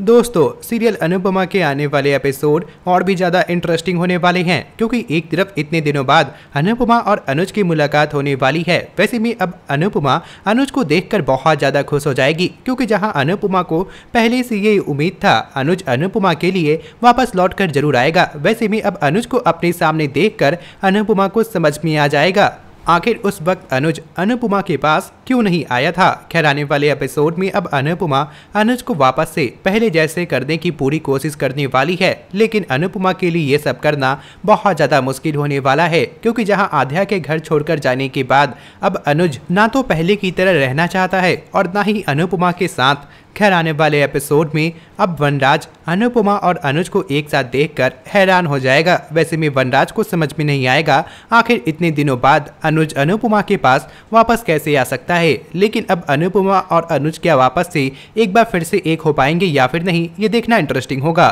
दोस्तों सीरियल अनुपमा के आने वाले एपिसोड और भी ज़्यादा इंटरेस्टिंग होने वाले हैं क्योंकि एक तरफ इतने दिनों बाद अनुपमा और अनुज की मुलाकात होने वाली है वैसे में अब अनुपमा अनुज को देखकर बहुत ज़्यादा खुश हो जाएगी क्योंकि जहां अनुपमा को पहले से ये उम्मीद था अनुज अनुपमा के लिए वापस लौट कर जरूर आएगा वैसे में अब अनुज को अपने सामने देख कर अनुपमा को समझ में आ जाएगा आखिर उस वक्त अनुज अनुपमा के पास क्यों नहीं आया था खैर आने वाले एपिसोड में अब अनुपमा अनुज को वापस से पहले जैसे करने की पूरी कोशिश करने वाली है लेकिन अनुपमा के लिए ये सब करना बहुत ज़्यादा मुश्किल होने वाला है क्योंकि जहाँ आध्या के घर छोड़कर जाने के बाद अब अनुज ना तो पहले की तरह रहना चाहता है और ना ही अनुपमा के साथ खैर आने वाले एपिसोड में अब वनराज अनुपमा और अनुज को एक साथ देखकर हैरान हो जाएगा वैसे में वनराज को समझ में नहीं आएगा आखिर इतने दिनों बाद अनुज अनुपमा के पास वापस कैसे आ सकता है लेकिन अब अनुपमा और अनुज क्या वापस से एक बार फिर से एक हो पाएंगे या फिर नहीं ये देखना इंटरेस्टिंग होगा